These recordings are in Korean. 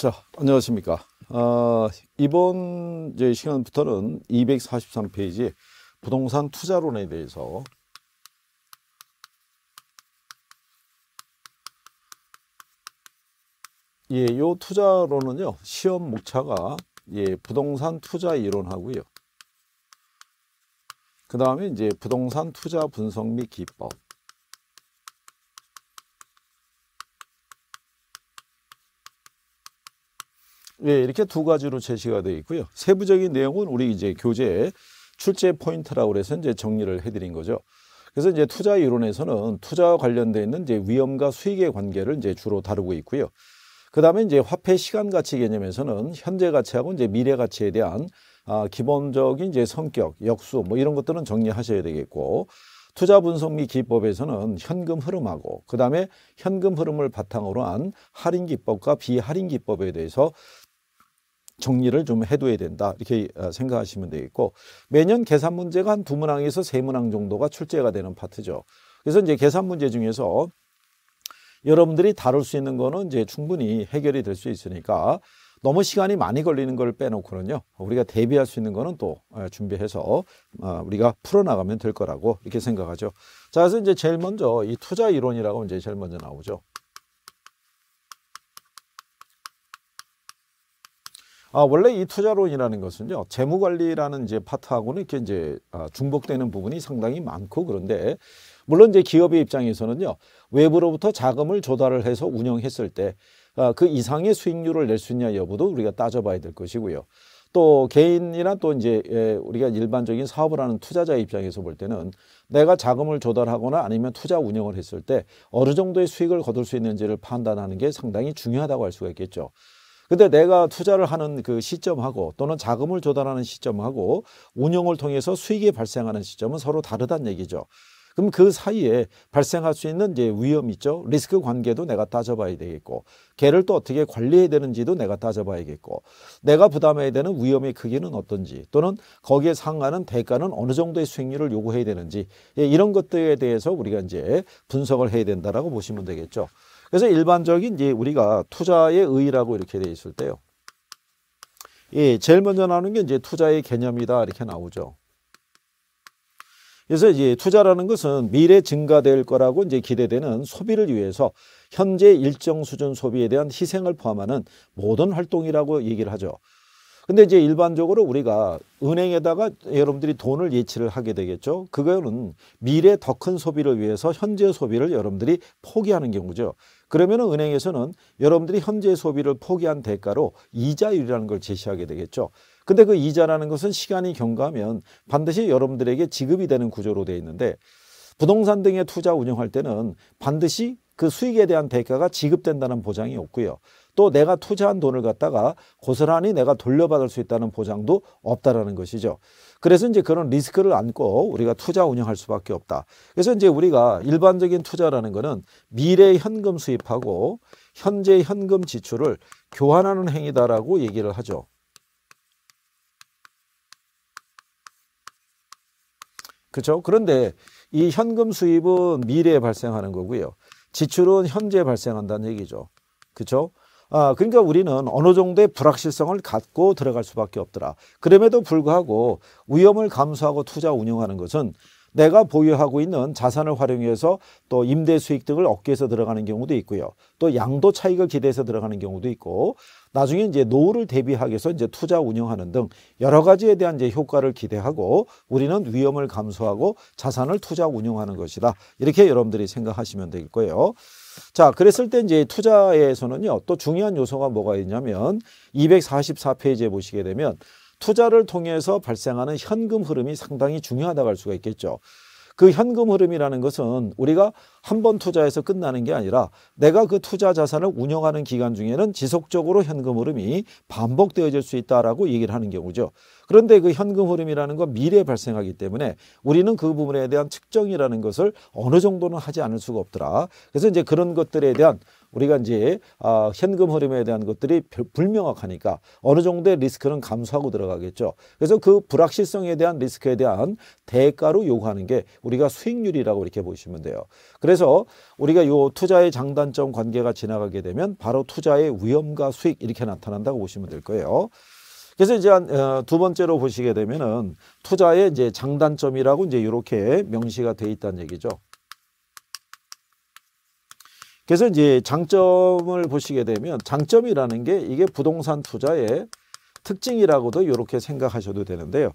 자, 안녕하십니까. 어, 이번 이제 시간부터는 243페이지 부동산 투자론에 대해서 예, 요 투자론은요, 시험 목차가 예, 부동산 투자 이론하고요. 그 다음에 이제 부동산 투자 분석 및 기법. 예, 이렇게 두 가지로 제시가 되어 있고요. 세부적인 내용은 우리 이제 교재 출제 포인트라고 해서 이제 정리를 해드린 거죠. 그래서 이제 투자 이론에서는 투자와 관련돼 있는 이제 위험과 수익의 관계를 이제 주로 다루고 있고요. 그 다음에 이제 화폐 시간 가치 개념에서는 현재 가치하고 이제 미래 가치에 대한 아, 기본적인 이제 성격, 역수 뭐 이런 것들은 정리하셔야 되겠고 투자 분석 및 기법에서는 현금 흐름하고 그 다음에 현금 흐름을 바탕으로 한 할인 기법과 비할인 기법에 대해서 정리를 좀 해둬야 된다 이렇게 어, 생각하시면 되겠고 매년 계산 문제가 한 두 문항에서 세 문항 정도가 출제가 되는 파트죠. 그래서 이제 계산 문제 중에서 여러분들이 다룰 수 있는 거는 이제 충분히 해결이 될 수 있으니까 너무 시간이 많이 걸리는 걸 빼놓고는요 우리가 대비할 수 있는 거는 또 어, 준비해서 어, 우리가 풀어나가면 될 거라고 이렇게 생각하죠. 자 그래서 이제 제일 먼저 이 투자 이론이라고 이제 제일 먼저 나오죠. 아, 원래 이 투자론이라는 것은요, 재무관리라는 이제 파트하고는 이렇게 이제 아, 중복되는 부분이 상당히 많고 그런데, 물론 이제 기업의 입장에서는요, 외부로부터 자금을 조달을 해서 운영했을 때, 아, 그 이상의 수익률을 낼 수 있냐 여부도 우리가 따져봐야 될 것이고요. 또 개인이나 또 이제 예, 우리가 일반적인 사업을 하는 투자자 입장에서 볼 때는 내가 자금을 조달하거나 아니면 투자 운영을 했을 때 어느 정도의 수익을 거둘 수 있는지를 판단하는 게 상당히 중요하다고 할 수가 있겠죠. 근데 내가 투자를 하는 그 시점하고 또는 자금을 조달하는 시점하고 운영을 통해서 수익이 발생하는 시점은 서로 다르다는 얘기죠. 그럼 그 사이에 발생할 수 있는 이제 위험 있죠. 리스크 관계도 내가 따져봐야 되겠고, 걔를 또 어떻게 관리해야 되는지도 내가 따져봐야겠고, 내가 부담해야 되는 위험의 크기는 어떤지, 또는 거기에 상하는 대가는 어느 정도의 수익률을 요구해야 되는지, 예, 이런 것들에 대해서 우리가 이제 분석을 해야 된다라고 보시면 되겠죠. 그래서 일반적인 이제 우리가 투자의 의의라고 이렇게 돼 있을 때요. 예, 제일 먼저 나오는 게 이제 투자의 개념이다 이렇게 나오죠. 그래서 이제 투자라는 것은 미래 증가될 거라고 이제 기대되는 소비를 위해서 현재 일정 수준 소비에 대한 희생을 포함하는 모든 활동이라고 얘기를 하죠. 근데 이제 일반적으로 우리가 은행에다가 여러분들이 돈을 예치를 하게 되겠죠. 그거는 미래 더 큰 소비를 위해서 현재 소비를 여러분들이 포기하는 경우죠. 그러면 은행에서는 여러분들이 현재 소비를 포기한 대가로 이자율이라는 걸 제시하게 되겠죠. 근데 그 이자라는 것은 시간이 경과하면 반드시 여러분들에게 지급이 되는 구조로 되어 있는데 부동산 등의 투자 운영할 때는 반드시 그 수익에 대한 대가가 지급된다는 보장이 없고요. 또 내가 투자한 돈을 갖다가 고스란히 내가 돌려받을 수 있다는 보장도 없다라는 것이죠. 그래서 이제 그런 리스크를 안고 우리가 투자 운영할 수밖에 없다. 그래서 이제 우리가 일반적인 투자라는 거는 미래 현금 수입하고 현재 현금 지출을 교환하는 행위다라고 얘기를 하죠. 그렇죠? 그런데 이 현금 수입은 미래에 발생하는 거고요. 지출은 현재 발생한다는 얘기죠. 그렇죠? 아, 그러니까 우리는 어느 정도의 불확실성을 갖고 들어갈 수밖에 없더라. 그럼에도 불구하고 위험을 감수하고 투자 운영하는 것은 내가 보유하고 있는 자산을 활용해서 또 임대 수익 등을 얻기 위해서 들어가는 경우도 있고요. 또 양도 차익을 기대해서 들어가는 경우도 있고 나중에 이제 노후를 대비하기 위해서 이제 투자 운영하는 등 여러 가지에 대한 이제 효과를 기대하고 우리는 위험을 감수하고 자산을 투자 운영하는 것이다. 이렇게 여러분들이 생각하시면 될 거예요. 자, 그랬을 때 이제 투자에서는요, 또 중요한 요소가 뭐가 있냐면 244페이지에 보시게 되면 투자를 통해서 발생하는 현금 흐름이 상당히 중요하다고 할 수가 있겠죠. 그 현금 흐름이라는 것은 우리가 한 번 투자해서 끝나는 게 아니라 내가 그 투자 자산을 운영하는 기간 중에는 지속적으로 현금 흐름이 반복되어질 수 있다라고 얘기를 하는 경우죠. 그런데 그 현금 흐름이라는 건 미래에 발생하기 때문에 우리는 그 부분에 대한 측정이라는 것을 어느 정도는 하지 않을 수가 없더라. 그래서 이제 그런 것들에 대한 우리가 이제 아, 현금 흐름에 대한 것들이 불명확하니까 어느 정도의 리스크는 감수하고 들어가겠죠. 그래서 그 불확실성에 대한 리스크에 대한 대가로 요구하는 게 우리가 수익률이라고 이렇게 보시면 돼요. 그래서 우리가 요 투자의 장단점 관계가 지나가게 되면 바로 투자의 위험과 수익 이렇게 나타난다고 보시면 될 거예요. 그래서 이제 어, 두 번째로 보시게 되면은 투자의 이제 장단점이라고 이제 이렇게 명시가 돼 있다는 얘기죠. 그래서 이제 장점을 보시게 되면 장점이라는 게 이게 부동산 투자의 특징이라고도 이렇게 생각하셔도 되는데요.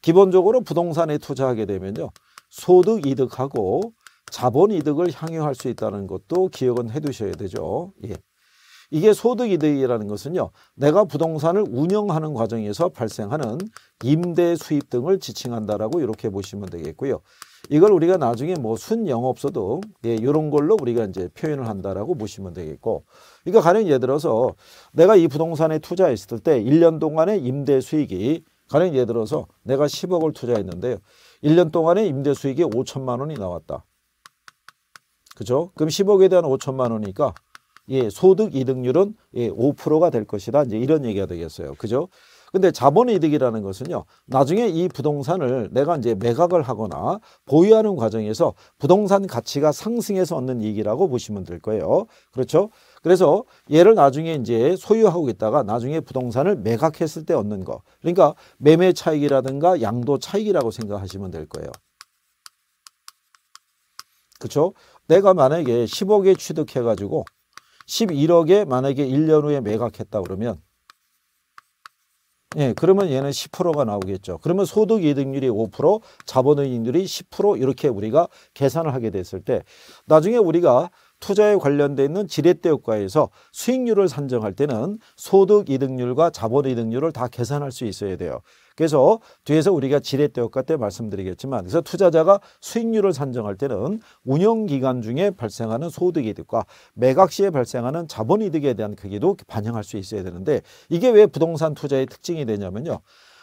기본적으로 부동산에 투자하게 되면요. 소득 이득하고 자본 이득을 향유할 수 있다는 것도 기억은 해 두셔야 되죠. 예. 이게 소득 이득이라는 것은요. 내가 부동산을 운영하는 과정에서 발생하는 임대 수입 등을 지칭한다라고 이렇게 보시면 되겠고요. 이걸 우리가 나중에 뭐순영업소도 예, 이런 걸로 우리가 이제 표현을 한다라고 보시면 되겠고 그러니까 가령 예를 들어서 내가 이 부동산에 투자했을 때 1년 동안의 임대 수익이 가령 예를 들어서 내가 10억을 투자했는데요. 1년 동안의 임대 수익이 5천만 원이 나왔다. 그죠? 그럼 10억에 대한 5천만 원이니까 예, 소득 이득률은 예, 5%가 될 것이다. 이제 이런 얘기가 되겠어요. 그죠? 근데 자본이득이라는 것은요. 나중에 이 부동산을 내가 이제 매각을 하거나 보유하는 과정에서 부동산 가치가 상승해서 얻는 이익이라고 보시면 될 거예요. 그렇죠? 그래서 얘를 나중에 이제 소유하고 있다가 나중에 부동산을 매각했을 때 얻는 거. 그러니까 매매 차익이라든가 양도 차익이라고 생각하시면 될 거예요. 그렇죠? 내가 만약에 10억에 취득해 가지고 11억에 만약에 1년 후에 매각했다 그러면 예, 그러면 얘는 10%가 나오겠죠. 그러면 소득 이득률이 5%, 자본의 이익률이 10% 이렇게 우리가 계산을 하게 됐을 때 나중에 우리가 투자에 관련되어 있는 지렛대 효과에서 수익률을 산정할 때는 소득 이득률과 자본 이득률을 다 계산할 수 있어야 돼요. 그래서 뒤에서 우리가 지렛대 효과 때 말씀드리겠지만 그래서 투자자가 수익률을 산정할 때는 운영기간 중에 발생하는 소득이득과 매각 시에 발생하는 자본이득에 대한 크기도 반영할 수 있어야 되는데 이게 왜 부동산 투자의 특징이 되냐면요.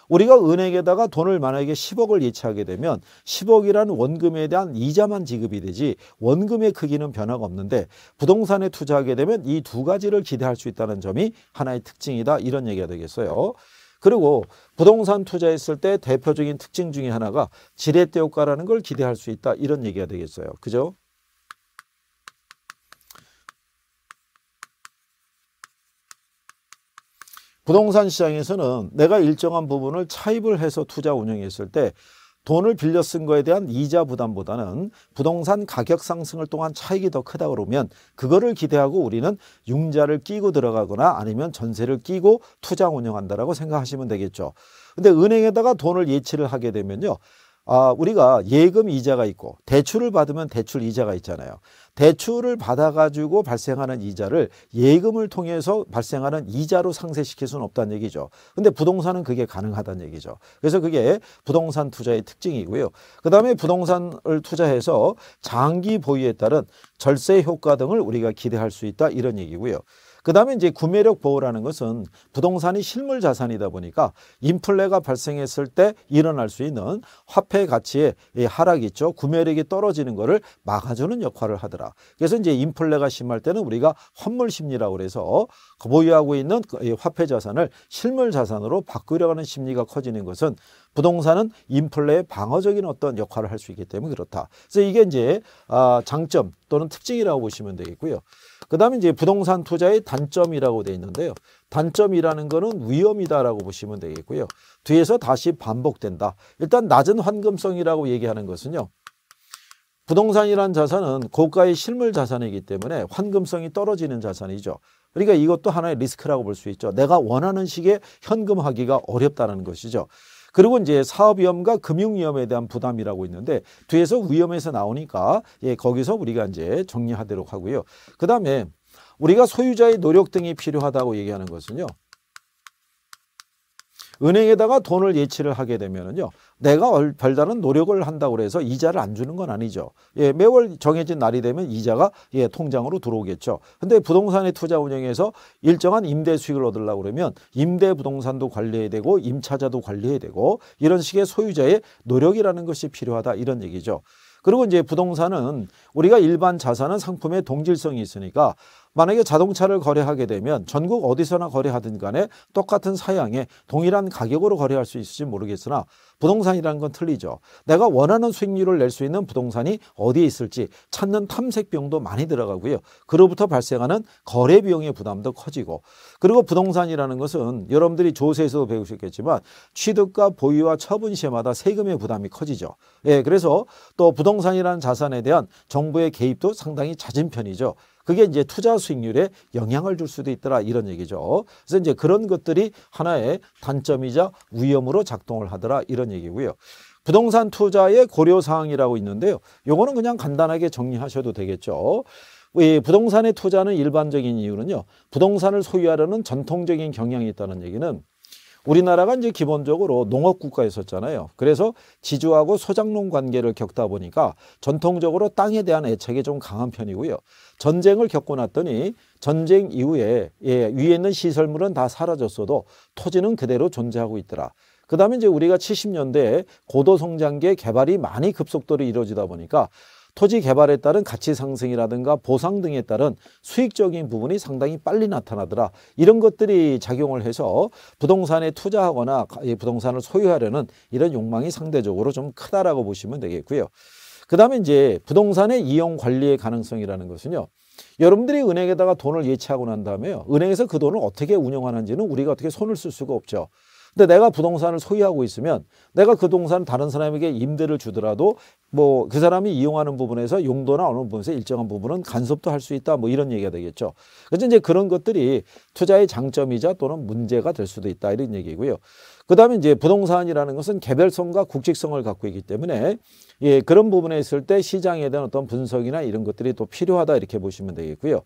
우리가 은행에다가 돈을 만약에 10억을 예치하게 되면 10억이라는 원금에 대한 이자만 지급이 되지 원금의 크기는 변화가 없는데 부동산에 투자하게 되면 이 두 가지를 기대할 수 있다는 점이 하나의 특징이다 이런 얘기가 되겠어요. 그리고 부동산 투자했을 때 대표적인 특징 중에 하나가 지렛대 효과라는 걸 기대할 수 있다. 이런 얘기가 되겠어요. 그죠? 부동산 시장에서는 내가 일정한 부분을 차입을 해서 투자 운영했을 때 돈을 빌려 쓴 거에 대한 이자 부담보다는 부동산 가격 상승을 통한 차익이 더 크다 그러면 그거를 기대하고 우리는 융자를 끼고 들어가거나 아니면 전세를 끼고 투자 운영한다라고 생각하시면 되겠죠. 근데 은행에다가 돈을 예치를 하게 되면요. 아, 우리가 예금 이자가 있고 대출을 받으면 대출 이자가 있잖아요. 대출을 받아가지고 발생하는 이자를 예금을 통해서 발생하는 이자로 상쇄시킬 수는 없다는 얘기죠. 근데 부동산은 그게 가능하다는 얘기죠. 그래서 그게 부동산 투자의 특징이고요. 그 다음에 부동산을 투자해서 장기 보유에 따른 절세 효과 등을 우리가 기대할 수 있다 이런 얘기고요. 그다음에 이제 구매력 보호라는 것은 부동산이 실물 자산이다 보니까 인플레가 발생했을 때 일어날 수 있는 화폐 가치의 이 하락 이 있죠. 구매력이 떨어지는 것을 막아주는 역할을 하더라. 그래서 이제 인플레가 심할 때는 우리가 환물 심리라고 그래서 보유하고 있는 화폐 자산을 실물 자산으로 바꾸려고 하는 심리가 커지는 것은 부동산은 인플레의 방어적인 어떤 역할을 할 수 있기 때문에 그렇다. 그래서 이게 이제 아, 장점 또는 특징이라고 보시면 되겠고요. 그 다음에 이제 부동산 투자의 단점이라고 되어 있는데요. 단점이라는 거는 위험이다라고 보시면 되겠고요. 뒤에서 다시 반복된다. 일단 낮은 환금성이라고 얘기하는 것은요. 부동산이란 자산은 고가의 실물 자산이기 때문에 환금성이 떨어지는 자산이죠. 그러니까 이것도 하나의 리스크라고 볼 수 있죠. 내가 원하는 시기에 현금하기가 어렵다는 것이죠. 그리고 이제 사업 위험과 금융 위험에 대한 부담이라고 있는데 뒤에서 위험에서 나오니까 예, 거기서 우리가 이제 정리하도록 하고요. 그다음에 우리가 소유자의 노력 등이 필요하다고 얘기하는 것은요. 은행에다가 돈을 예치를 하게 되면은요. 내가 별다른 노력을 한다고 해서 이자를 안 주는 건 아니죠. 예, 매월 정해진 날이 되면 이자가 예, 통장으로 들어오겠죠. 근데 부동산의 투자 운영에서 일정한 임대 수익을 얻으려고 그러면 임대 부동산도 관리해야 되고 임차자도 관리해야 되고 이런 식의 소유자의 노력이라는 것이 필요하다 이런 얘기죠. 그리고 이제 부동산은 우리가 일반 자산은 상품의 동질성이 있으니까 만약에 자동차를 거래하게 되면 전국 어디서나 거래하든 간에 똑같은 사양에 동일한 가격으로 거래할 수 있을지 모르겠으나 부동산이라는 건 틀리죠. 내가 원하는 수익률을 낼 수 있는 부동산이 어디에 있을지 찾는 탐색 비용도 많이 들어가고요. 그로부터 발생하는 거래 비용의 부담도 커지고 그리고 부동산이라는 것은 여러분들이 조세에서도 배우셨겠지만 취득과 보유와 처분 시에마다 세금의 부담이 커지죠. 예, 그래서 또 부동산이라는 자산에 대한 정부의 개입도 상당히 잦은 편이죠. 그게 이제 투자 수익률에 영향을 줄 수도 있더라 이런 얘기죠. 그래서 이제 그런 것들이 하나의 단점이자 위험으로 작동을 하더라 이런 얘기고요. 부동산 투자의 고려사항이라고 있는데요. 요거는 그냥 간단하게 정리하셔도 되겠죠. 이 부동산의 투자는 일반적인 이유는요. 부동산을 소유하려는 전통적인 경향이 있다는 얘기는 우리나라가 이제 기본적으로 농업 국가였었잖아요. 그래서 지주하고 소작농 관계를 겪다 보니까 전통적으로 땅에 대한 애착이 좀 강한 편이고요. 전쟁을 겪고 났더니 전쟁 이후에 예, 위에 있는 시설물은 다 사라졌어도 토지는 그대로 존재하고 있더라. 그다음에 이제 우리가 70년대에 고도 성장기의 개발이 많이 급속도로 이루어지다 보니까 토지 개발에 따른 가치 상승이라든가 보상 등에 따른 수익적인 부분이 상당히 빨리 나타나더라. 이런 것들이 작용을 해서 부동산에 투자하거나 부동산을 소유하려는 이런 욕망이 상대적으로 좀 크다라고 보시면 되겠고요. 그 다음에 이제 부동산의 이용 관리의 가능성이라는 것은요. 여러분들이 은행에다가 돈을 예치하고 난 다음에요. 은행에서 그 돈을 어떻게 운영하는지는 우리가 어떻게 손을 쓸 수가 없죠. 근데 내가 부동산을 소유하고 있으면 내가 그 동산 다른 사람에게 임대를 주더라도 뭐 그 사람이 이용하는 부분에서 용도나 어느 부분에서 일정한 부분은 간섭도 할 수 있다 뭐 이런 얘기가 되겠죠. 그래서 이제 그런 것들이 투자의 장점이자 또는 문제가 될 수도 있다 이런 얘기고요. 그다음에 이제 부동산이라는 것은 개별성과 국직성을 갖고 있기 때문에 예, 그런 부분에 있을 때 시장에 대한 어떤 분석이나 이런 것들이 또 필요하다 이렇게 보시면 되겠고요.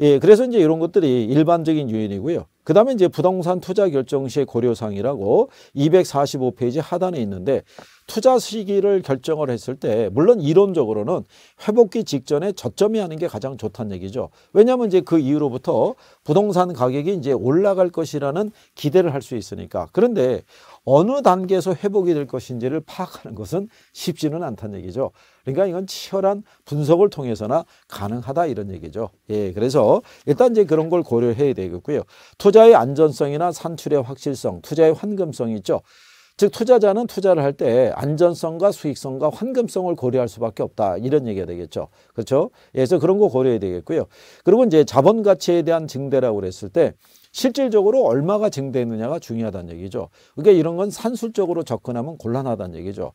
예, 그래서 이제 이런 것들이 일반적인 요인이고요. 그 다음에 이제 부동산 투자 결정 시의 고려사항이라고 245페이지 하단에 있는데 투자 시기를 결정을 했을 때 물론 이론적으로는 회복기 직전에 저점이 하는 게 가장 좋다는 얘기죠. 왜냐하면 이제 그 이후로부터 부동산 가격이 이제 올라갈 것이라는 기대를 할 수 있으니까. 그런데 어느 단계에서 회복이 될 것인지를 파악하는 것은 쉽지는 않다는 얘기죠. 그러니까 이건 치열한 분석을 통해서나 가능하다 이런 얘기죠. 예, 그래서 일단 이제 그런 걸 고려해야 되겠고요. 투자의 안전성이나 산출의 확실성, 투자의 환금성이 있죠. 즉 투자자는 투자를 할 때 안전성과 수익성과 환금성을 고려할 수밖에 없다. 이런 얘기가 되겠죠. 그렇죠? 그래서 그런 거고려해야 되겠고요. 그리고 이제 자본 가치에 대한 증대라고 그랬을 때 실질적으로 얼마가 증대했느냐가 중요하다는 얘기죠. 그러니까 이런 건 산술적으로 접근하면 곤란하다는 얘기죠.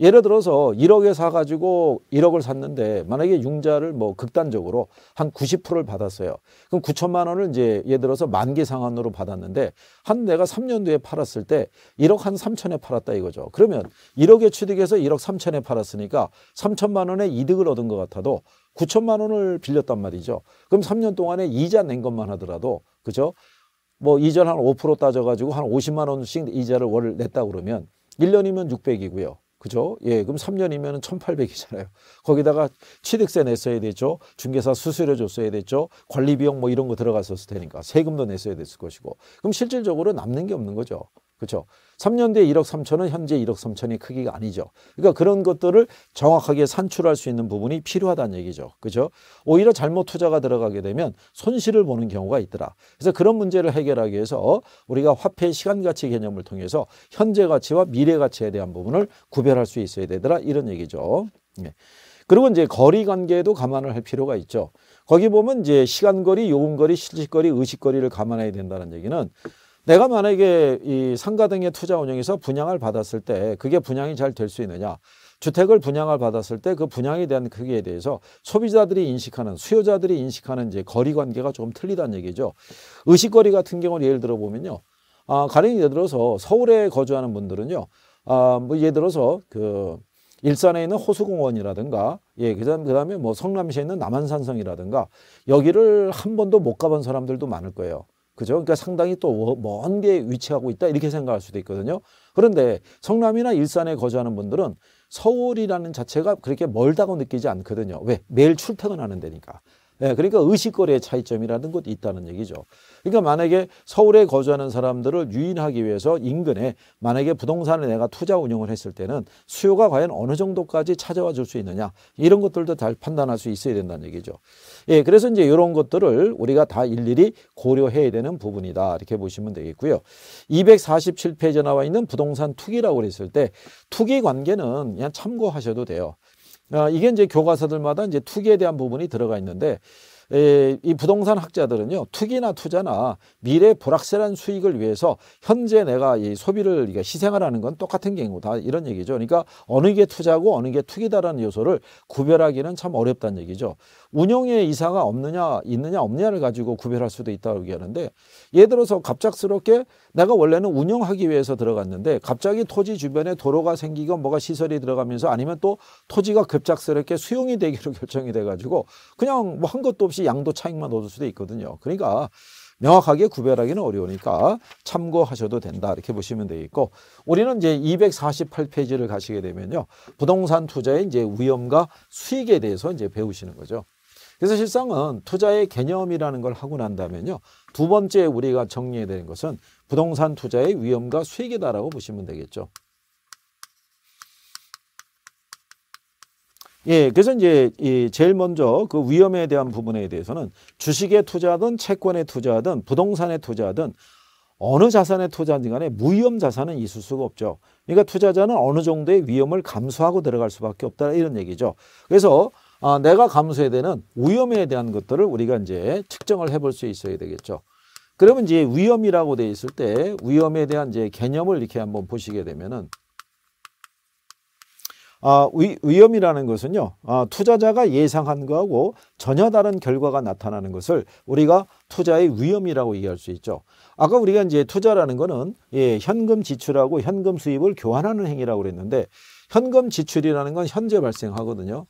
예를 들어서 1억에 사가지고 1억을 샀는데 만약에 융자를 뭐 극단적으로 한 90%를 받았어요. 그럼 9천만 원을 이제 예를 들어서 만기 상환으로 받았는데 한 내가 3년 뒤에 팔았을 때 1억 한 3천에 팔았다 이거죠. 그러면 1억에 취득해서 1억 3천에 팔았으니까 3천만 원의 이득을 얻은 것 같아도 9천만 원을 빌렸단 말이죠. 그럼 3년 동안에 이자 낸 것만 하더라도 그죠? 뭐 이전 한 5% 따져가지고 한 50만 원씩 이자를 월 냈다 그러면 1년이면 600이고요. 그죠? 예, 그럼 3년이면 1,800이잖아요. 거기다가 취득세 냈어야 되죠. 중개사 수수료 줬어야 되죠. 관리비용 뭐 이런 거 들어갔었을 테니까 세금도 냈어야 됐을 것이고. 그럼 실질적으로 남는 게 없는 거죠. 그렇죠? 3년 뒤에 1억 3천은 현재 1억 3천이 크기가 아니죠. 그러니까 그런 것들을 정확하게 산출할 수 있는 부분이 필요하다는 얘기죠. 그렇죠? 오히려 잘못 투자가 들어가게 되면 손실을 보는 경우가 있더라. 그래서 그런 문제를 해결하기 위해서 우리가 화폐 시간 가치 개념을 통해서 현재 가치와 미래 가치에 대한 부분을 구별할 수 있어야 되더라 이런 얘기죠. 네. 그리고 이제 거리 관계에도 감안을 할 필요가 있죠. 거기 보면 이제 시간거리, 요금거리, 실질거리, 의식거리를 감안해야 된다는 얘기는 내가 만약에 이 상가 등의 투자 운영에서 분양을 받았을 때 그게 분양이 잘 될 수 있느냐. 주택을 분양을 받았을 때 그 분양에 대한 크기에 대해서 소비자들이 인식하는 수요자들이 인식하는 이제 거리 관계가 조금 틀리다는 얘기죠. 의식거리 같은 경우를 예를 들어 보면요. 아, 가령 예를 들어서 서울에 거주하는 분들은요. 아, 뭐 예를 들어서 그 일산에 있는 호수공원이라든가 예, 그다음 그다음에 뭐 성남시에 있는 남한산성이라든가 여기를 한 번도 못 가본 사람들도 많을 거예요. 그죠? 그러니까 상당히 또 먼 게 위치하고 있다 이렇게 생각할 수도 있거든요. 그런데 성남이나 일산에 거주하는 분들은 서울이라는 자체가 그렇게 멀다고 느끼지 않거든요. 왜? 매일 출퇴근하는 데니까. 네, 그러니까 의식거래의 차이점이라는 것도 있다는 얘기죠. 그러니까 만약에 서울에 거주하는 사람들을 유인하기 위해서 인근에 만약에 부동산을 내가 투자 운영을 했을 때는 수요가 과연 어느 정도까지 찾아와 줄 수 있느냐 이런 것들도 잘 판단할 수 있어야 된다는 얘기죠. 예, 그래서 이제 이런 것들을 우리가 다 일일이 고려해야 되는 부분이다 이렇게 보시면 되겠고요. 247페이지에 나와 있는 부동산 투기라고 그랬을 때 투기 관계는 그냥 참고하셔도 돼요. 아, 이게 이제 교과서들마다 이제 투기에 대한 부분이 들어가 있는데 이 부동산 학자들은요 투기나 투자나 미래 불확실한 수익을 위해서 현재 내가 이 소비를 희생을 하는 건 똑같은 경우다 이런 얘기죠. 그러니까 어느 게 투자고 어느 게 투기다라는 요소를 구별하기는 참 어렵다는 얘기죠. 운영의 이사가 없느냐 있느냐 없느냐를 가지고 구별할 수도 있다고 얘기하는데 예를 들어서 갑작스럽게 내가 원래는 운영하기 위해서 들어갔는데 갑자기 토지 주변에 도로가 생기고 뭐가 시설이 들어가면서 아니면 또 토지가 급작스럽게 수용이 되기로 결정이 돼가지고 그냥 뭐 한 것도 없이 없이 양도 차익만 얻을 수도 있거든요. 그러니까 명확하게 구별하기는 어려우니까 참고하셔도 된다 이렇게 보시면 되겠고 우리는 이제 248페이지를 가시게 되면요. 부동산 투자의 이제 위험과 수익에 대해서 이제 배우시는 거죠. 그래서 실상은 투자의 개념이라는 걸 하고 난다면요. 두 번째 우리가 정리해야 되는 것은 부동산 투자의 위험과 수익이다라고 보시면 되겠죠. 예, 그래서 이제 이 제일 먼저 그 위험에 대한 부분에 대해서는 주식에 투자든 하 채권에 투자든 하 부동산에 투자든 하 어느 자산에 투자하든 간에 무위험 자산은 있을 수가 없죠. 그러니까 투자자는 어느 정도의 위험을 감수하고 들어갈 수밖에 없다 이런 얘기죠. 그래서 아, 내가 감수해야 되는 위험에 대한 것들을 우리가 이제 측정을 해 볼 수 있어야 되겠죠. 그러면 이제 위험이라고 돼 있을 때 위험에 대한 이제 개념을 이렇게 한번 보시게 되면은 아, 위, 위험이라는 것은요. 아, 투자자가 예상한 거하고 전혀 다른 결과가 나타나는 것을 우리가 투자의 위험이라고 이해할 수 있죠. 아까 우리가 이제 투자라는 것은 예, 현금 지출하고 현금 수입을 교환하는 행위라고 그랬는데 현금 지출이라는 건 현재 발생하거든요.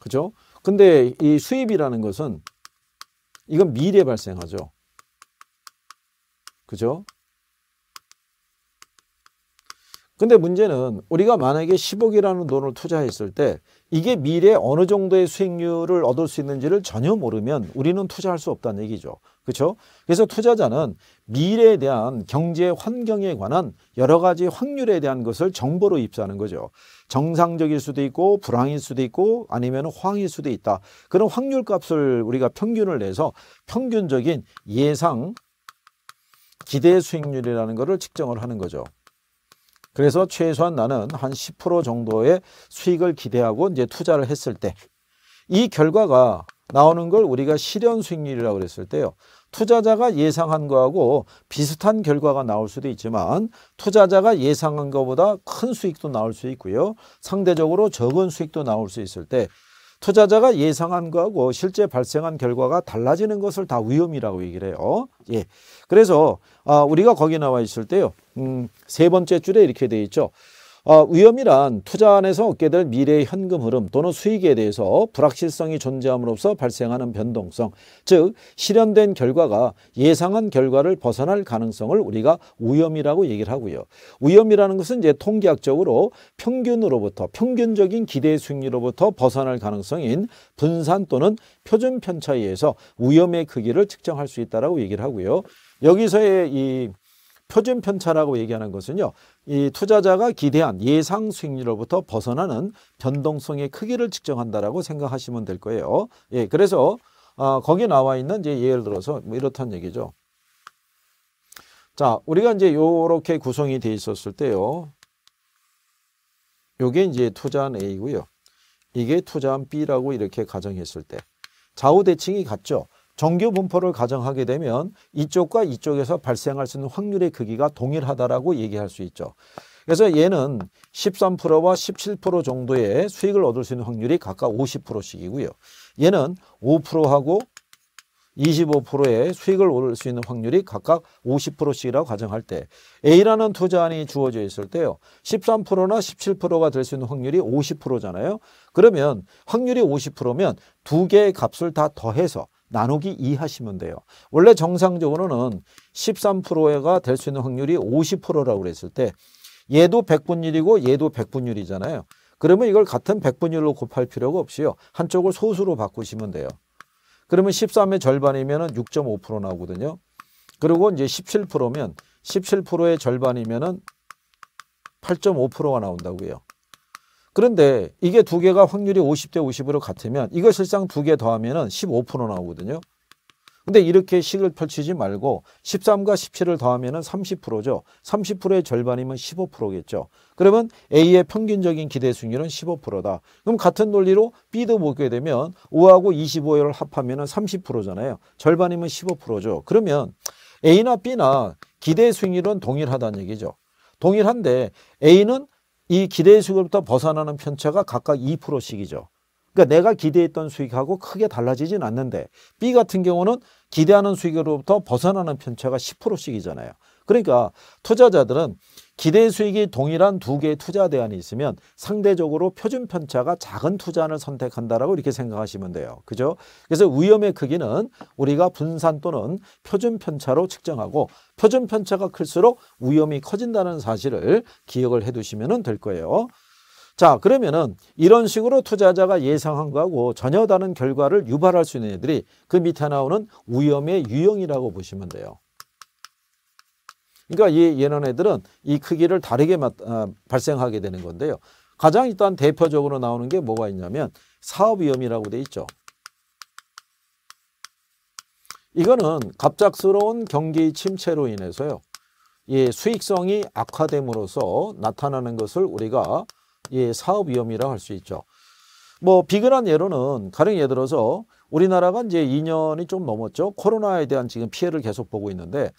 그죠? 근데 이 수입이라는 것은 이건 미래 발생하죠. 그죠? 근데 문제는 우리가 만약에 10억이라는 돈을 투자했을 때 이게 미래에 어느 정도의 수익률을 얻을 수 있는지를 전혀 모르면 우리는 투자할 수 없다는 얘기죠. 그렇죠? 그래서 투자자는 미래에 대한 경제 환경에 관한 여러 가지 확률에 대한 것을 정보로 입수하는 거죠. 정상적일 수도 있고 불황일 수도 있고 아니면 황일 수도 있다. 그런 확률값을 우리가 평균을 내서 평균적인 예상 기대 수익률이라는 것을 측정을 하는 거죠. 그래서 최소한 나는 한 10% 정도의 수익을 기대하고 이제 투자를 했을 때 이 결과가 나오는 걸 우리가 실현 수익률이라고 그랬을 때요. 투자자가 예상한 거하고 비슷한 결과가 나올 수도 있지만 투자자가 예상한 것보다 큰 수익도 나올 수 있고요. 상대적으로 적은 수익도 나올 수 있을 때 투자자가 예상한 거하고 실제 발생한 결과가 달라지는 것을 다 위험이라고 얘기를 해요. 예. 그래서 아, 우리가 거기 나와 있을 때요. 음, 세 번째 줄에 이렇게 돼 있죠. 어, 위험이란 투자 안에서 얻게 될 미래의 현금 흐름 또는 수익에 대해서 불확실성이 존재함으로써 발생하는 변동성, 즉 실현된 결과가 예상한 결과를 벗어날 가능성을 우리가 위험이라고 얘기를 하고요. 위험이라는 것은 이제 통계학적으로 평균으로부터 평균적인 기대 수익률로부터 벗어날 가능성인 분산 또는 표준 편차에 의해서 위험의 크기를 측정할 수 있다라고 얘기를 하고요. 여기서의 이 표준 편차라고 얘기하는 것은요. 이 투자자가 기대한 예상 수익률로부터 벗어나는 변동성의 크기를 측정한다라고 생각하시면 될 거예요. 예, 그래서 어, 아, 거기 나와 있는 이제 예를 들어서 뭐 이렇다는 얘기죠. 자, 우리가 이제 요렇게 구성이 돼 있었을 때요. 요게 이제 투자한 A고요. 이게 투자한 B라고 이렇게 가정했을 때 좌우 대칭이 같죠. 정규 분포를 가정하게 되면 이쪽과 이쪽에서 발생할 수 있는 확률의 크기가 동일하다라고 얘기할 수 있죠. 그래서 얘는 13%와 17% 정도의 수익을 얻을 수 있는 확률이 각각 50%씩이고요. 얘는 5%하고 25%의 수익을 얻을 수 있는 확률이 각각 50%씩이라고 가정할 때 A라는 투자안이 주어져 있을 때요. 13%나 17%가 될 수 있는 확률이 50%잖아요. 그러면 확률이 50%면 두 개의 값을 다 더해서 나누기 2 하시면 돼요. 원래 정상적으로는 13%가 될 수 있는 확률이 50%라고 그랬을 때 얘도 백분율이고 얘도 백분율이잖아요 그러면 이걸 같은 백분율로 곱할 필요가 없이요. 한쪽을 소수로 바꾸시면 돼요. 그러면 13의 절반이면 6.5% 나오거든요. 그리고 이제 17%면 17%의 절반이면 8.5%가 나온다고요. 그런데 이게 두 개가 확률이 50대 50으로 같으면 이거 실상 두 개 더하면 15% 나오거든요. 근데 이렇게 식을 펼치지 말고 13과 17을 더하면 30%죠. 30%의 절반이면 15%겠죠. 그러면 A의 평균적인 기대 수익률은 15%다. 그럼 같은 논리로 B도 보게 되면 5하고 25를 합하면 30%잖아요. 절반이면 15%죠. 그러면 A나 B나 기대 수익률은 동일하다는 얘기죠. 동일한데 A는 이 기대의 수익으로부터 벗어나는 편차가 각각 2%씩이죠. 그러니까 내가 기대했던 수익하고 크게 달라지진 않는데 B 같은 경우는 기대하는 수익으로부터 벗어나는 편차가 10%씩이잖아요. 그러니까 투자자들은 기대 수익이 동일한 두 개의 투자 대안이 있으면 상대적으로 표준 편차가 작은 투자안을 선택한다라고 이렇게 생각하시면 돼요. 그죠? 그래서 위험의 크기는 우리가 분산 또는 표준 편차로 측정하고 표준 편차가 클수록 위험이 커진다는 사실을 기억을 해 두시면 될 거예요. 자 그러면은 이런 식으로 투자자가 예상한 거하고 전혀 다른 결과를 유발할 수 있는 애들이 그 밑에 나오는 위험의 유형이라고 보시면 돼요. 그러니까 이얘애들은이 크기를 다르게 마, 아, 발생하게 되는 건데요. 가장 일단 대표적으로 나오는 게 뭐가 있냐면 사업위험이라고 돼 있죠. 이거는 갑작스러운 경기 침체로 인해서요. 예, 수익성이 악화됨으로써 나타나는 것을 우리가 예, 사업 위험이라 고할 수 있죠. 뭐 비근한 예로는 가령 예를 들어서 우리나라가 이제 2년이 좀 넘었죠. 코로나에 대한 지금 피해를 계속 보고 있는데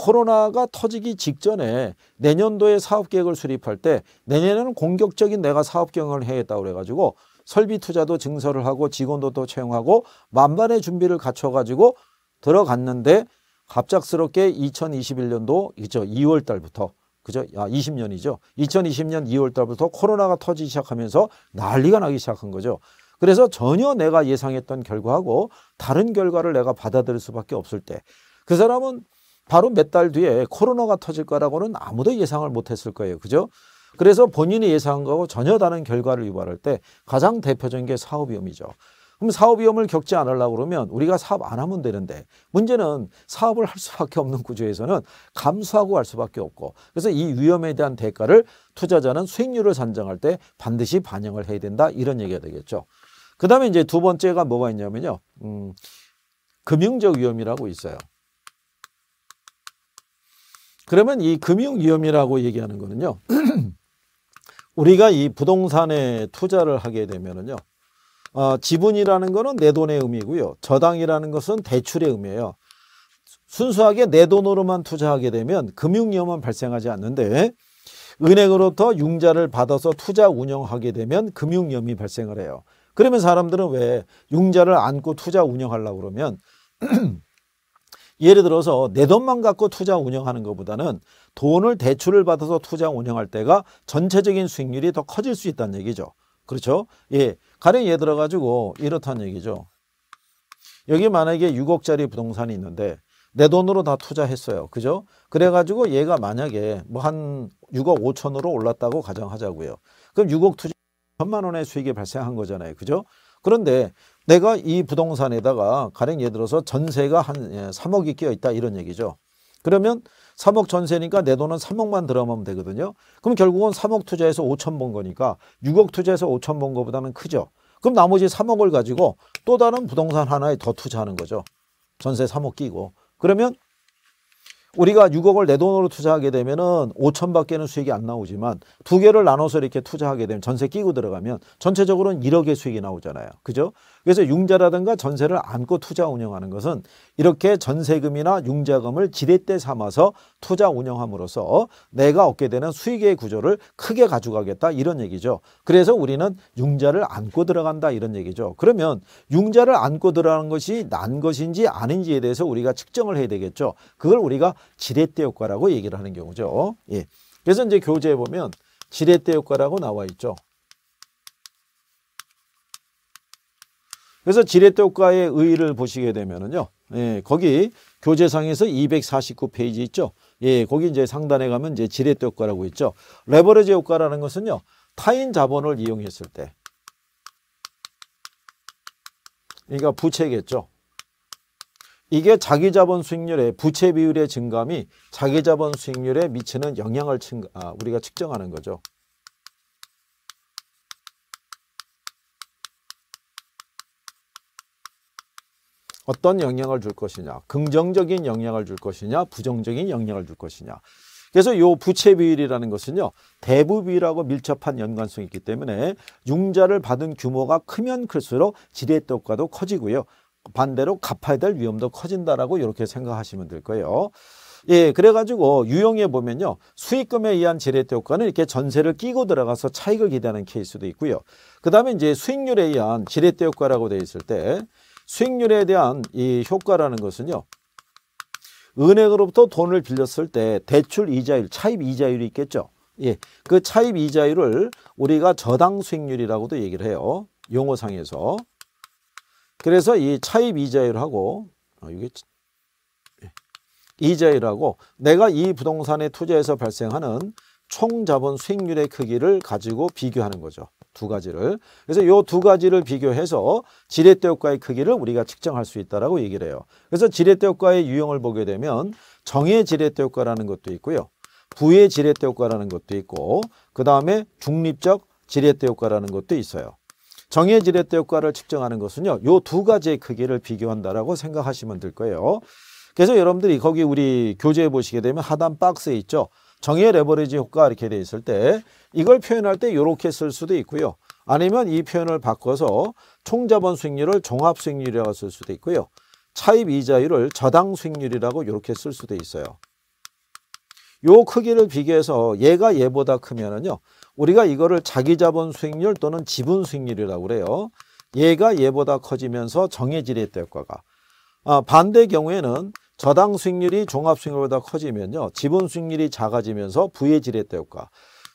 코로나가 터지기 직전에 내년도에 사업 계획을 수립할 때 내년에는 공격적인 내가 사업 경영을 해야겠다고 그래가지고 설비 투자도 증설을 하고 직원도 또 채용하고 만반의 준비를 갖춰가지고 들어갔는데 갑작스럽게 2021년도 그죠 2월 달부터 그죠 아 20년이죠 2020년 2월 달부터 코로나가 터지기 시작하면서 난리가 나기 시작한 거죠. 그래서 전혀 내가 예상했던 결과하고 다른 결과를 내가 받아들일 수밖에 없을 때 그 사람은 바로 몇 달 뒤에 코로나가 터질 거라고는 아무도 예상을 못했을 거예요. 그죠? 그래서 본인이 예상한 거하고 전혀 다른 결과를 유발할 때 가장 대표적인 게 사업위험이죠. 그럼 사업위험을 겪지 않으려고 그러면 우리가 사업 안 하면 되는데 문제는 사업을 할 수밖에 없는 구조에서는 감수하고 할 수밖에 없고 그래서 이 위험에 대한 대가를 투자자는 수익률을 산정할 때 반드시 반영을 해야 된다 이런 얘기가 되겠죠. 그 다음에 이제 두 번째가 뭐가 있냐면요. 음, 금융적 위험이라고 있어요. 그러면 이 금융위험이라고 얘기하는 거는요. 우리가 이 부동산에 투자를 하게 되면은요. 어, 지분이라는 거는 내 돈의 의미고요. 저당이라는 것은 대출의 의미예요. 순수하게 내 돈으로만 투자하게 되면 금융위험은 발생하지 않는데 은행으로부터 융자를 받아서 투자 운영하게 되면 금융위험이 발생을 해요. 그러면 사람들은 왜 융자를 안고 투자 운영하려고 그러면 예를 들어서 내 돈만 갖고 투자 운영하는 것보다는 돈을 대출을 받아서 투자 운영할 때가 전체적인 수익률이 더 커질 수 있다는 얘기죠. 그렇죠? 예. 가령 예를 들어가지고 이렇다는 얘기죠. 여기 만약에 6억짜리 부동산이 있는데 내 돈으로 다 투자했어요. 그죠? 그래가지고 얘가 만약에 뭐 한 6억 5천으로 올랐다고 가정하자고요. 그럼 6억 투자 천만 원의 수익이 발생한 거잖아요. 그죠? 그런데 내가 이 부동산에다가 가령 예를 들어서 전세가 한 3억이 예, 끼어 있다 이런 얘기죠. 그러면 3억 전세니까 내 돈은 3억만 들어가면 되거든요. 그럼 결국은 3억 투자해서 5천 번 거니까 6억 투자해서 5천 번 거보다는 크죠. 그럼 나머지 3억을 가지고 또 다른 부동산 하나에 더 투자하는 거죠. 전세 3억 끼고. 그러면 우리가 6억을 내 돈으로 투자하게 되면은 5천밖에는 수익이 안 나오지만 두 개를 나눠서 이렇게 투자하게 되면 전세 끼고 들어가면 전체적으로는 1억의 수익이 나오잖아요. 그죠? 그래서 융자라든가 전세를 안고 투자 운영하는 것은 이렇게 전세금이나 융자금을 지렛대 삼아서 투자 운영함으로써 내가 얻게 되는 수익의 구조를 크게 가져가겠다 이런 얘기죠. 그래서 우리는 융자를 안고 들어간다 이런 얘기죠. 그러면 융자를 안고 들어가는 것이 난 것인지 아닌지에 대해서 우리가 측정을 해야 되겠죠. 그걸 우리가 지렛대 효과라고 얘기를 하는 경우죠. 예. 그래서 이제 교재에 보면 지렛대 효과라고 나와 있죠. 그래서 지렛대가의 의의를 보시게 되면은요. 예, 거기 교재상에서 249페이지 있죠. 예, 거기 이제 상단에 가면 이제 지렛대 효과라고 있죠. 레버리지 효과라는 것은요. 타인 자본을 이용했을 때 그러니까 부채겠죠. 이게 자기 자본 수익률의 부채 비율의 증감이 자기 자본 수익률에 미치는 영향을 아, 우리가 측정하는 거죠. 어떤 영향을 줄 것이냐 긍정적인 영향을 줄 것이냐 부정적인 영향을 줄 것이냐 그래서 요 부채 비율이라는 것은요 대부 비율하고 밀접한 연관성이 있기 때문에 융자를 받은 규모가 크면 클수록 지렛 효과도 커지고요 반대로 갚아야 될 위험도 커진다라고 이렇게 생각하시면 될 거예요. 예, 그래가지고 유형에 보면요. 수익금에 의한 지렛대 효과는 이렇게 전세를 끼고 들어가서 차익을 기대하는 케이스도 있고요. 그 다음에 이제 수익률에 의한 지렛대 효과라고 되어 있을 때 수익률에 대한 이 효과라는 것은요. 은행으로부터 돈을 빌렸을 때 대출 이자율, 차입 이자율이 있겠죠. 예, 그 차입 이자율을 우리가 저당 수익률이라고도 얘기를 해요. 용어상에서. 그래서 이 차입 이자율하고 아, 이게 예, 이자율하고 내가 이 부동산에 투자해서 발생하는 총 자본 수익률의 크기를 가지고 비교하는 거죠. 두 가지를. 그래서 요두 가지를 비교해서 지렛대 효과의 크기를 우리가 측정할 수 있다라고 얘기를 해요. 그래서 지렛대 효과의 유형을 보게 되면 정의 지렛대 효과라는 것도 있고요. 부의 지렛대 효과라는 것도 있고 그다음에 중립적 지렛대 효과라는 것도 있어요. 정의 지렛대 효과를 측정하는 것은요. 요두 가지의 크기를 비교한다라고 생각하시면 될 거예요. 그래서 여러분들이 거기 우리 교재에 보시게 되면 하단 박스에 있죠. 정의 레버리지 효과 이렇게 돼 있을 때 이걸 표현할 때 이렇게 쓸 수도 있고요. 아니면 이 표현을 바꿔서 총자본 수익률을 종합 수익률이라고 쓸 수도 있고요. 차입 이자율을 저당 수익률이라고 이렇게 쓸 수도 있어요. 요 크기를 비교해서 얘가 얘보다 크면은요. 우리가 이거를 자기 자본 수익률 또는 지분 수익률이라고 그래요. 얘가 얘보다 커지면서 정해질의 효과가 아, 반대 경우에는 저당 수익률이 종합 수익률보다 커지면요. 지분 수익률이 작아지면서 부의 지렛대 효과.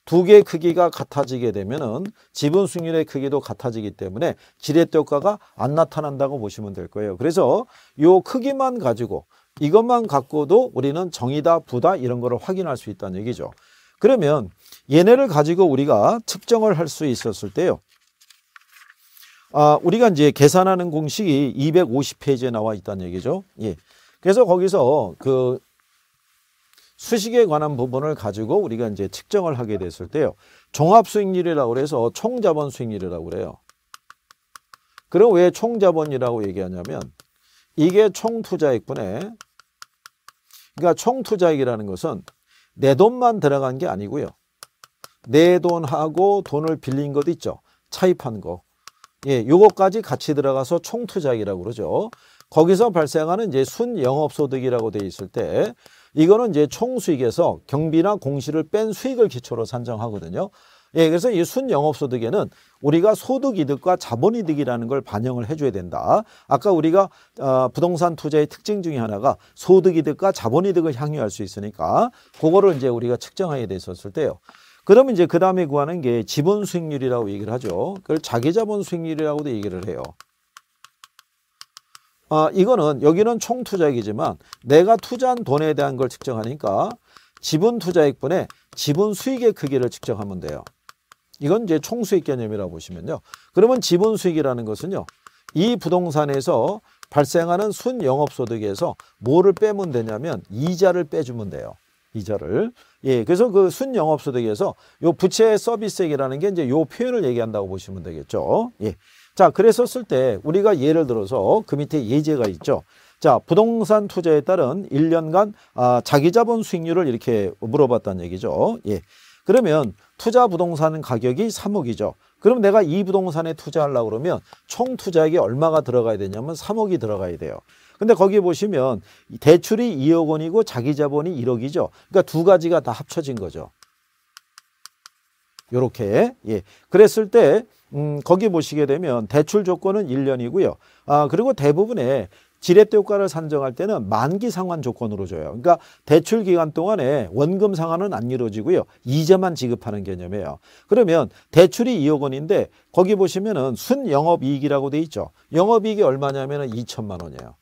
두 개의 크기가 같아지게 되면은 지분 수익률의 크기도 같아지기 때문에 지렛대 효과가 안 나타난다고 보시면 될 거예요. 그래서 요 크기만 가지고 이것만 갖고도 우리는 정이다 부다 이런 거를 확인할 수 있다는 얘기죠. 그러면 얘네를 가지고 우리가 측정을 할 수 있었을 때요. 아, 우리가 이제 계산하는 공식이 250페이지에 나와 있다는 얘기죠. 예. 그래서 거기서 그 수식에 관한 부분을 가지고 우리가 이제 측정을 하게 됐을 때요. 종합 수익률이라고 그래서 총자본 수익률이라고 그래요. 그럼 왜 총자본이라고 얘기하냐면 이게 총투자액분에 그러니까 총투자액이라는 것은 내 돈만 들어간 게 아니고요. 내 돈하고 돈을 빌린 것 있죠. 차입한 거. 예, 요거까지 같이 들어가서 총투자액이라고 그러죠. 거기서 발생하는 이제 순영업소득이라고 돼 있을 때 이거는 이제 총수익에서 경비나 공시를 뺀 수익을 기초로 산정하거든요. 예, 그래서 이 순영업소득에는 우리가 소득이득과 자본이득이라는 걸 반영을 해줘야 된다. 아까 우리가 어, 부동산 투자의 특징 중에 하나가 소득이득과 자본이득을 향유할 수 있으니까 그거를 이제 우리가 측정하게 됐었을 때요. 그러면 이제 그 다음에 구하는 게 지분 수익률이라고 얘기를 하죠. 그걸 자기자본 수익률이라고도 얘기를 해요. 아, 이거는 여기는 총 투자액이지만 내가 투자한 돈에 대한 걸 측정하니까 지분 투자액분에 지분 수익의 크기를 측정하면 돼요. 이건 이제 총수익 개념이라고 보시면요. 그러면 지분 수익이라는 것은요. 이 부동산에서 발생하는 순영업소득에서 뭐를 빼면 되냐면 이자를 빼주면 돼요. 이자를. 예, 그래서 그 순영업소득에서 요 부채 서비스액이라는 게 이제 요 표현을 얘기한다고 보시면 되겠죠. 예. 자, 그래서 쓸 때 우리가 예를 들어서 그 밑에 예제가 있죠. 자, 부동산 투자에 따른 1년간 아, 자기 자본 수익률을 이렇게 물어봤다는 얘기죠. 예. 그러면 투자 부동산 가격이 3억이죠. 그럼 내가 이 부동산에 투자하려고 그러면 총 투자액이 얼마가 들어가야 되냐면 3억이 들어가야 돼요. 근데 거기 보시면 대출이 2억 원이고 자기 자본이 1억이죠. 그러니까 두 가지가 다 합쳐진 거죠. 요렇게 예 그랬을 때 음, 거기 보시게 되면 대출 조건은 1년이고요. 아 그리고 대부분의 지렛대 효과를 산정할 때는 만기 상환 조건으로 줘요. 그러니까 대출 기간 동안에 원금 상환은 안 이루어지고요. 이자만 지급하는 개념이에요. 그러면 대출이 2억 원인데 거기 보시면은 순 영업이익이라고 돼 있죠. 영업이익이 얼마냐면은 2천만 원이에요.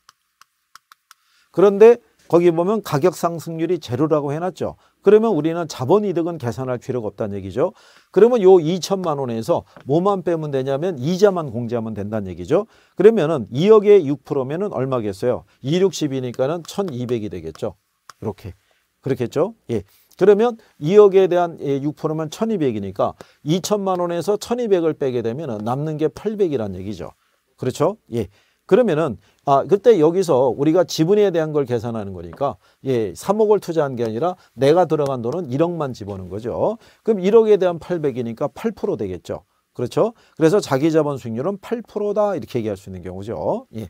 그런데 거기 보면 가격 상승률이 제로라고 해놨죠. 그러면 우리는 자본 이득은 계산할 필요가 없다는 얘기죠. 그러면 요 2천만 원에서 뭐만 빼면 되냐면 이자만 공제하면 된다는 얘기죠. 그러면은 2억에 6%면은 얼마겠어요? 260이니까는 1,200이 되겠죠. 이렇게. 그렇겠죠? 예. 그러면 2억에 대한 6%면 예, 1,200이니까 2천만 원에서 1,200을 빼게 되면 남는 게 800이란 얘기죠. 그렇죠? 예. 그러면은 아 그때 여기서 우리가 지분에 대한 걸 계산하는 거니까 예 3억을 투자한 게 아니라 내가 들어간 돈은 1억만 집어넣은 거죠. 그럼 1억에 대한 800이니까 8% 되겠죠. 그렇죠? 그래서 자기 자본 수익률은 8%다 이렇게 얘기할 수 있는 경우죠. 예.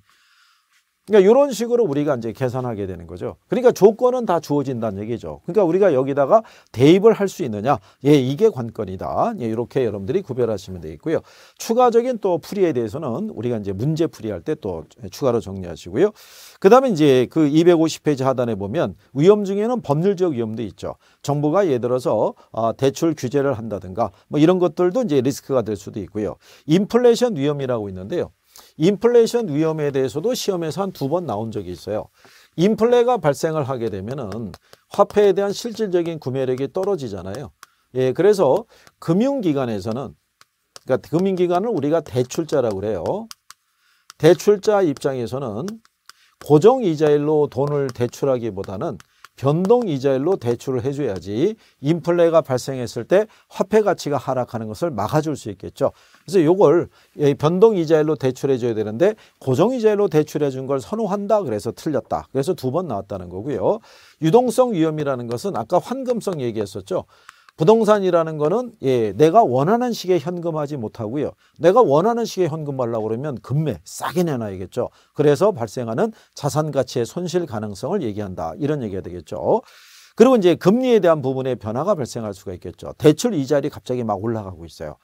그러니까 이런 식으로 우리가 이제 계산하게 되는 거죠. 그러니까 조건은 다 주어진다는 얘기죠. 그러니까 우리가 여기다가 대입을 할 수 있느냐. 예, 이게 관건이다. 예, 이렇게 여러분들이 구별하시면 되겠고요. 추가적인 또 풀이에 대해서는 우리가 이제 문제 풀이할 때 또 추가로 정리하시고요. 그다음에 이제 그 250페이지 하단에 보면 위험 중에는 법률적 위험도 있죠. 정부가 예를 들어서 아, 대출 규제를 한다든가 뭐 이런 것들도 이제 리스크가 될 수도 있고요. 인플레이션 위험이라고 있는데요. 인플레이션 위험에 대해서도 시험에서 한 두 번 나온 적이 있어요. 인플레가 발생을 하게 되면은 화폐에 대한 실질적인 구매력이 떨어지잖아요. 예, 그래서 금융기관에서는 그러니까 금융기관을 우리가 대출자라고 그래요. 대출자 입장에서는 고정이자율로 돈을 대출하기보다는 변동 이자율로 대출을 해줘야지 인플레가 발생했을 때 화폐 가치가 하락하는 것을 막아줄 수 있겠죠. 그래서 요걸 예, 변동 이자율로 대출해줘야 되는데 고정 이자율로 대출해준 걸 선호한다 그래서 틀렸다. 그래서 두 번 나왔다는 거고요. 유동성 위험이라는 것은 아까 환금성 얘기했었죠. 부동산이라는 거는 예, 내가 원하는 시기에 현금하지 못하고요. 내가 원하는 시기에 현금하려고 그러면 금매 싸게 내놔야겠죠. 그래서 발생하는 자산 가치의 손실 가능성을 얘기한다. 이런 얘기가 되겠죠. 그리고 이제 금리에 대한 부분의 변화가 발생할 수가 있겠죠. 대출 이자율이 갑자기 막 올라가고 있어요.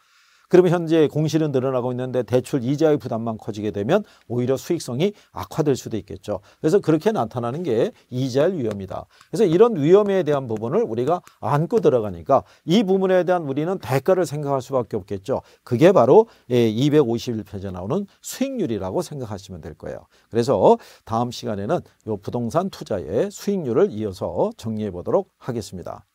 그러면 현재 공실은 늘어나고 있는데 대출 이자의 부담만 커지게 되면 오히려 수익성이 악화될 수도 있겠죠. 그래서 그렇게 나타나는 게 이자율 위험이다. 그래서 이런 위험에 대한 부분을 우리가 안고 들어가니까 이 부분에 대한 우리는 대가를 생각할 수밖에 없겠죠. 그게 바로 251페이지에 예, 나오는 수익률이라고 생각하시면 될 거예요. 그래서 다음 시간에는 요 부동산 투자의 수익률을 이어서 정리해 보도록 하겠습니다.